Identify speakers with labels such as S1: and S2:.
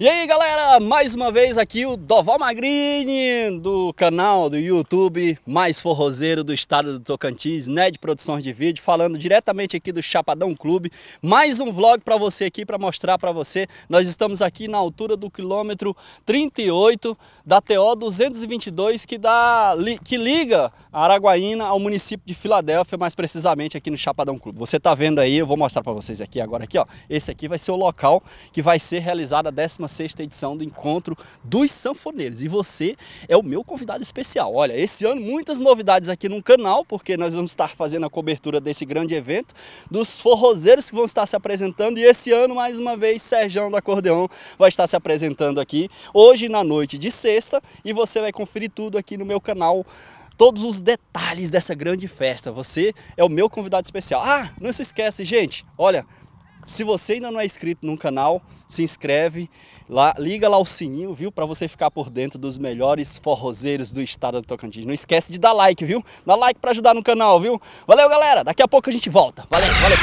S1: E aí galera, mais uma vez aqui o Doval Magrini do canal do YouTube mais forrozeiro do estado do Tocantins, né, de produções de vídeo, falando diretamente aqui do Chapadão Clube. Mais um vlog para você aqui, para mostrar para você. Nós estamos aqui na altura do quilômetro 38 da TO 222 que, dá, que liga Araguaína ao município de Filadélfia, mais precisamente aqui no Chapadão Clube. Você tá vendo aí, eu vou mostrar para vocês aqui agora aqui, ó. Esse aqui vai ser o local que vai ser realizada a décima 16 edição do Encontro dos Sanfoneiros. E você é o meu convidado especial. Olha, esse ano muitas novidades aqui no canal, porque nós vamos estar fazendo a cobertura desse grande evento, dos forrozeiros que vão estar se apresentando. E esse ano, mais uma vez, Serjão do Acordeão vai estar se apresentando aqui, hoje na noite de sexta. E você vai conferir tudo aqui no meu canal todos os detalhes dessa grande festa. Você é o meu convidado especial. Ah, não se esquece, gente. Olha, se você ainda não é inscrito no canal, se inscreve, lá, liga lá o sininho, viu? Para você ficar por dentro dos melhores forrozeiros do estado do Tocantins. Não esquece de dar like, viu? Dá like para ajudar no canal, viu? Valeu, galera! Daqui a pouco a gente volta. Valeu, valeu!